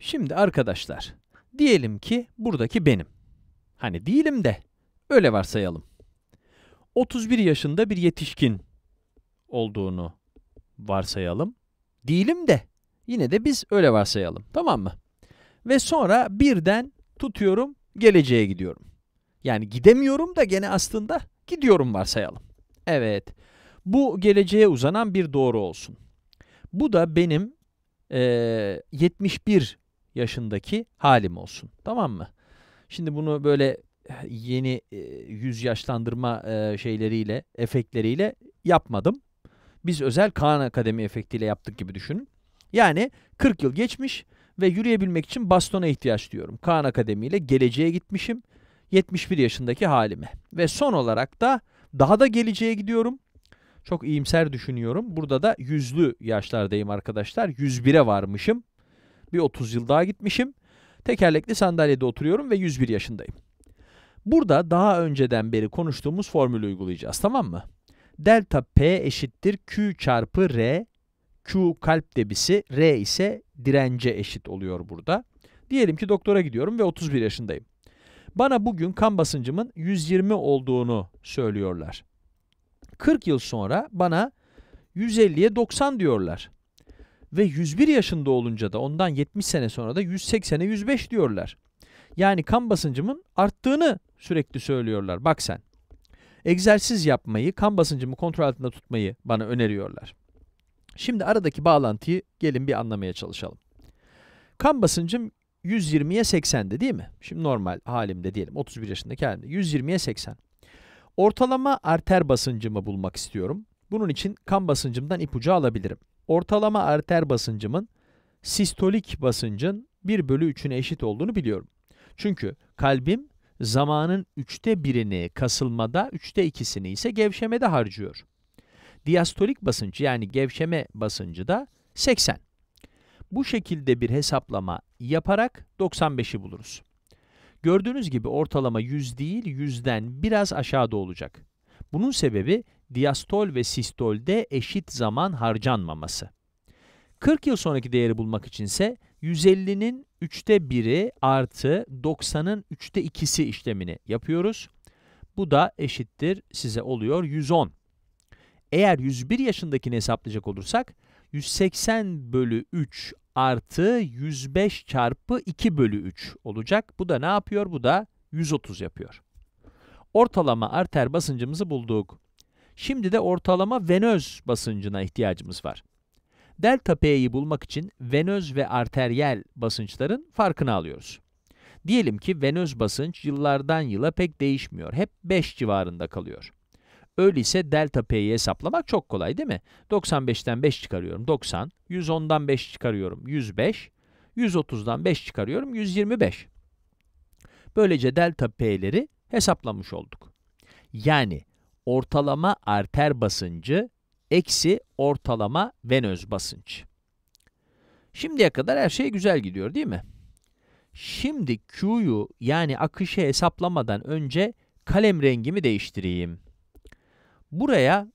Şimdi arkadaşlar, diyelim ki buradaki benim. Hani değilim de, öyle varsayalım. 31 yaşında bir yetişkin olduğunu varsayalım. Değilim de, yine de biz öyle varsayalım, tamam mı? Ve sonra birden tutuyorum, geleceğe gidiyorum. Yani gidemiyorum da gene aslında gidiyorum varsayalım. Evet, bu geleceğe uzanan bir doğru olsun. Bu da benim e, 71 yaşındaki halim olsun. Tamam mı? Şimdi bunu böyle eh, yeni e, eh, yüz yaşlandırma e, eh, şeyleriyle, efektleriyle yapmadım. Biz özel Kaan Akademi efektiyle yaptık gibi düşünün. Yani 40 yıl geçmiş ve yürüyebilmek için bastona ihtiyaç duyuyorum. Kaan Akademi ile geleceğe gitmişim. 71 yaşındaki halime. Ve son olarak da daha da geleceğe gidiyorum. Çok iyimser düşünüyorum. Burada da yüzlü yaşlardayım arkadaşlar. 101'e varmışım. Bir 30 yıl daha gitmişim. Tekerlekli sandalyede oturuyorum ve 101 yaşındayım. Burada daha önceden beri konuştuğumuz formülü uygulayacağız tamam mı? Delta P eşittir Q çarpı R. Q kalp debisi, R ise dirence eşit oluyor burada. Diyelim ki doktora gidiyorum ve 31 yaşındayım. Bana bugün kan basıncımın 120 olduğunu söylüyorlar. 40 yıl sonra bana 150'ye 90 diyorlar. Ve 101 yaşında olunca da ondan 70 sene sonra da 180'e 105 diyorlar. Yani kan basıncımın arttığını sürekli söylüyorlar. Bak sen. Egzersiz yapmayı, kan basıncımı kontrol altında tutmayı bana öneriyorlar. Şimdi aradaki bağlantıyı gelin bir anlamaya çalışalım. Kan basıncım 120'ye 80'de değil mi? Şimdi normal halimde diyelim 31 yaşındaki halimde 120'ye 80. Ortalama arter basıncımı bulmak istiyorum. Bunun için kan basıncımdan ipucu alabilirim ortalama arter basıncımın sistolik basıncın 1 bölü 3'üne eşit olduğunu biliyorum. Çünkü kalbim zamanın üçte birini kasılmada, üçte ikisini ise gevşemede harcıyor. Diastolik basıncı yani gevşeme basıncı da 80. Bu şekilde bir hesaplama yaparak 95'i buluruz. Gördüğünüz gibi ortalama 100 değil 100'den biraz aşağıda olacak. Bunun sebebi diastol ve sistolde eşit zaman harcanmaması. 40 yıl sonraki değeri bulmak içinse 150'nin 3'te 1'i artı 90'ın 3'te 2'si işlemini yapıyoruz. Bu da eşittir size oluyor 110. Eğer 101 yaşındakini hesaplayacak olursak 180 bölü 3 artı 105 çarpı 2 bölü 3 olacak. Bu da ne yapıyor? Bu da 130 yapıyor. Ortalama arter basıncımızı bulduk. Şimdi de ortalama venöz basıncına ihtiyacımız var. Delta P'yi bulmak için venöz ve arteriyel basınçların farkını alıyoruz. Diyelim ki venöz basınç yıllardan yıla pek değişmiyor. Hep 5 civarında kalıyor. Öyleyse delta P'yi hesaplamak çok kolay değil mi? 95'ten 5 çıkarıyorum 90, 110'dan 5 çıkarıyorum 105, 130'dan 5 çıkarıyorum 125. Böylece delta P'leri hesaplamış olduk. Yani ortalama arter basıncı eksi ortalama venöz basınç. Şimdiye kadar her şey güzel gidiyor değil mi? Şimdi Q'yu yani akışı hesaplamadan önce kalem rengimi değiştireyim. Buraya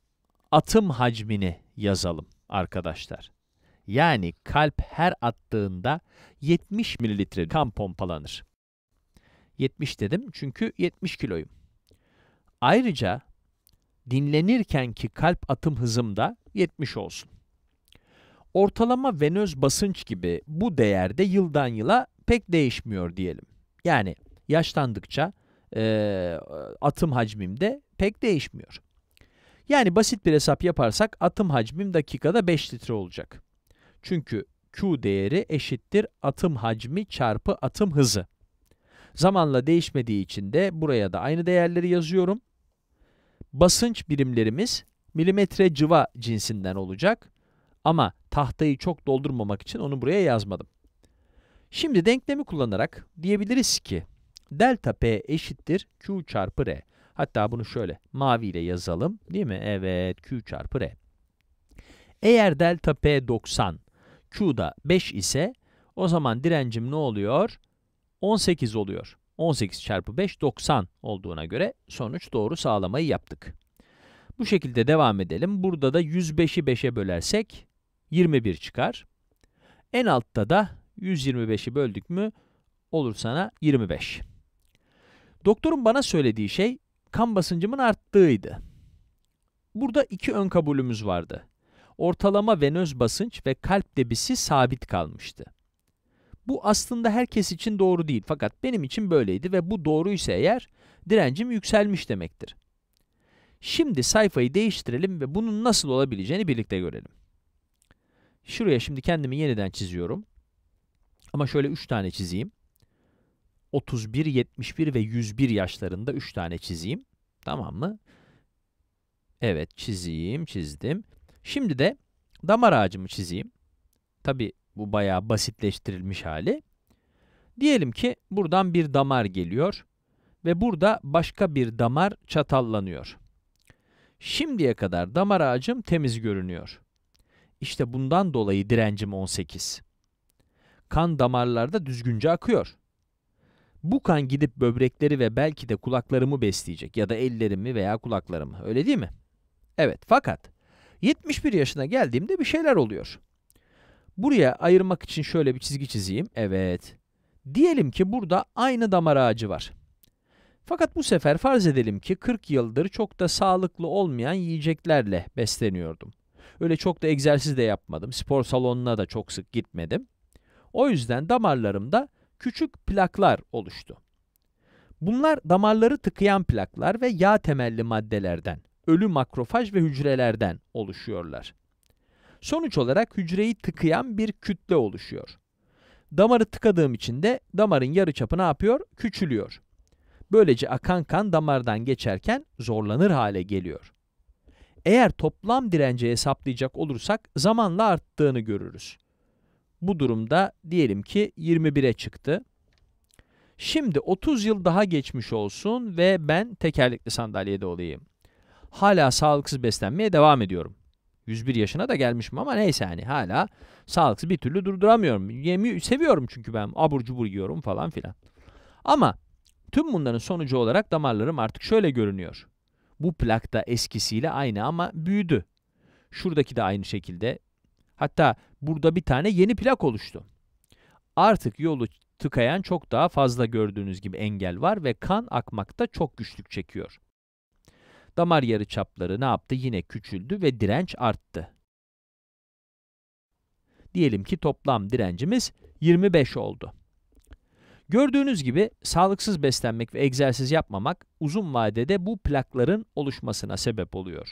atım hacmini yazalım arkadaşlar. Yani kalp her attığında 70 mililitre kan pompalanır. 70 dedim çünkü 70 kiloyum. Ayrıca dinlenirken ki kalp atım hızım da 70 olsun. Ortalama venöz basınç gibi bu değerde yıldan yıla pek değişmiyor diyelim. Yani yaşlandıkça e, atım hacmim de pek değişmiyor. Yani basit bir hesap yaparsak atım hacmim dakikada 5 litre olacak. Çünkü Q değeri eşittir atım hacmi çarpı atım hızı. Zamanla değişmediği için de buraya da aynı değerleri yazıyorum. Basınç birimlerimiz milimetre cıva cinsinden olacak. Ama tahtayı çok doldurmamak için onu buraya yazmadım. Şimdi denklemi kullanarak diyebiliriz ki delta P eşittir Q çarpı R. Hatta bunu şöyle maviyle yazalım. Değil mi? Evet Q çarpı R. Eğer delta P 90, Q da 5 ise o zaman direncim ne oluyor? 18 oluyor. 18 çarpı 5 90 olduğuna göre sonuç doğru sağlamayı yaptık. Bu şekilde devam edelim. Burada da 105'i 5'e bölersek 21 çıkar. En altta da 125'i böldük mü olur sana 25. Doktorun bana söylediği şey kan basıncımın arttığıydı. Burada iki ön kabulümüz vardı. Ortalama venöz basınç ve kalp debisi sabit kalmıştı. Bu aslında herkes için doğru değil fakat benim için böyleydi ve bu doğruysa eğer direncim yükselmiş demektir. Şimdi sayfayı değiştirelim ve bunun nasıl olabileceğini birlikte görelim. Şuraya şimdi kendimi yeniden çiziyorum. Ama şöyle 3 tane çizeyim. 31, 71 ve 101 yaşlarında 3 tane çizeyim. Tamam mı? Evet çizeyim, çizdim. Şimdi de damar ağacımı çizeyim. Tabi bu bayağı basitleştirilmiş hali. Diyelim ki buradan bir damar geliyor ve burada başka bir damar çatallanıyor. Şimdiye kadar damar ağacım temiz görünüyor. İşte bundan dolayı direncim 18. Kan damarlarda düzgünce akıyor. Bu kan gidip böbrekleri ve belki de kulaklarımı besleyecek ya da ellerimi veya kulaklarımı öyle değil mi? Evet fakat 71 yaşına geldiğimde bir şeyler oluyor. Buraya ayırmak için şöyle bir çizgi çizeyim. Evet. Diyelim ki burada aynı damar ağacı var. Fakat bu sefer farz edelim ki 40 yıldır çok da sağlıklı olmayan yiyeceklerle besleniyordum. Öyle çok da egzersiz de yapmadım. Spor salonuna da çok sık gitmedim. O yüzden damarlarımda küçük plaklar oluştu. Bunlar damarları tıkayan plaklar ve yağ temelli maddelerden, ölü makrofaj ve hücrelerden oluşuyorlar. Sonuç olarak hücreyi tıkayan bir kütle oluşuyor. Damarı tıkadığım için de damarın yarıçapı ne yapıyor? Küçülüyor. Böylece akan kan damardan geçerken zorlanır hale geliyor. Eğer toplam direnci hesaplayacak olursak zamanla arttığını görürüz. Bu durumda diyelim ki 21'e çıktı. Şimdi 30 yıl daha geçmiş olsun ve ben tekerlekli sandalyede olayım. Hala sağlıksız beslenmeye devam ediyorum. 101 yaşına da gelmişim ama neyse hani hala sağlıksız bir türlü durduramıyorum. Yemi seviyorum çünkü ben abur cubur yiyorum falan filan. Ama tüm bunların sonucu olarak damarlarım artık şöyle görünüyor. Bu plak da eskisiyle aynı ama büyüdü. Şuradaki de aynı şekilde. Hatta burada bir tane yeni plak oluştu. Artık yolu tıkayan çok daha fazla gördüğünüz gibi engel var ve kan akmakta çok güçlük çekiyor. Damar yarıçapları ne yaptı? Yine küçüldü ve direnç arttı. Diyelim ki toplam direncimiz 25 oldu. Gördüğünüz gibi sağlıksız beslenmek ve egzersiz yapmamak uzun vadede bu plakların oluşmasına sebep oluyor.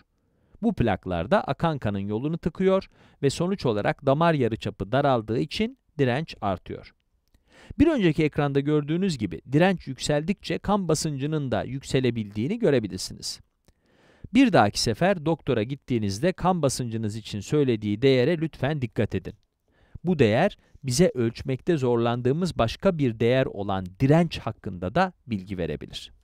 Bu plaklarda akan kanın yolunu tıkıyor ve sonuç olarak damar yarıçapı daraldığı için direnç artıyor. Bir önceki ekranda gördüğünüz gibi direnç yükseldikçe kan basıncının da yükselebildiğini görebilirsiniz. Bir dahaki sefer doktora gittiğinizde kan basıncınız için söylediği değere lütfen dikkat edin. Bu değer bize ölçmekte zorlandığımız başka bir değer olan direnç hakkında da bilgi verebilir.